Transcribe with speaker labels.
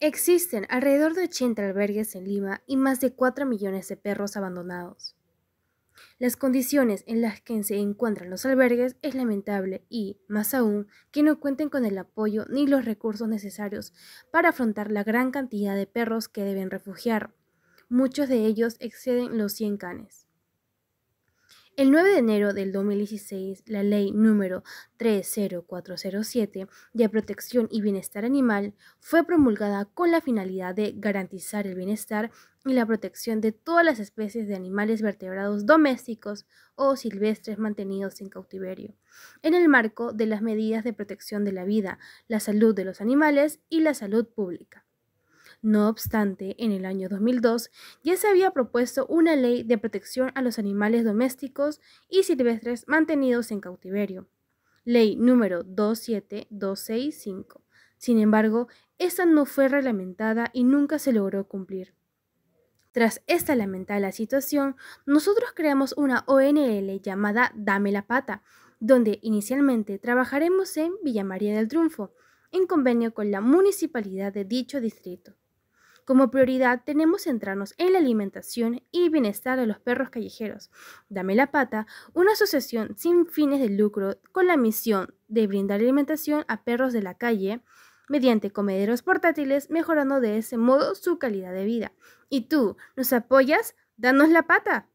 Speaker 1: Existen alrededor de 80 albergues en Lima y más de 4 millones de perros abandonados. Las condiciones en las que se encuentran los albergues es lamentable y, más aún, que no cuenten con el apoyo ni los recursos necesarios para afrontar la gran cantidad de perros que deben refugiar. Muchos de ellos exceden los 100 canes. El 9 de enero del 2016, la ley número 30407 de protección y bienestar animal fue promulgada con la finalidad de garantizar el bienestar y la protección de todas las especies de animales vertebrados domésticos o silvestres mantenidos en cautiverio, en el marco de las medidas de protección de la vida, la salud de los animales y la salud pública. No obstante, en el año 2002 ya se había propuesto una ley de protección a los animales domésticos y silvestres mantenidos en cautiverio, ley número 27265. Sin embargo, esta no fue reglamentada y nunca se logró cumplir. Tras esta lamentable situación, nosotros creamos una ONL llamada Dame la Pata, donde inicialmente trabajaremos en Villa María del Triunfo, en convenio con la municipalidad de dicho distrito. Como prioridad tenemos centrarnos en la alimentación y bienestar de los perros callejeros. Dame la Pata, una asociación sin fines de lucro con la misión de brindar alimentación a perros de la calle mediante comederos portátiles, mejorando de ese modo su calidad de vida. ¿Y tú, nos apoyas? Danos la pata.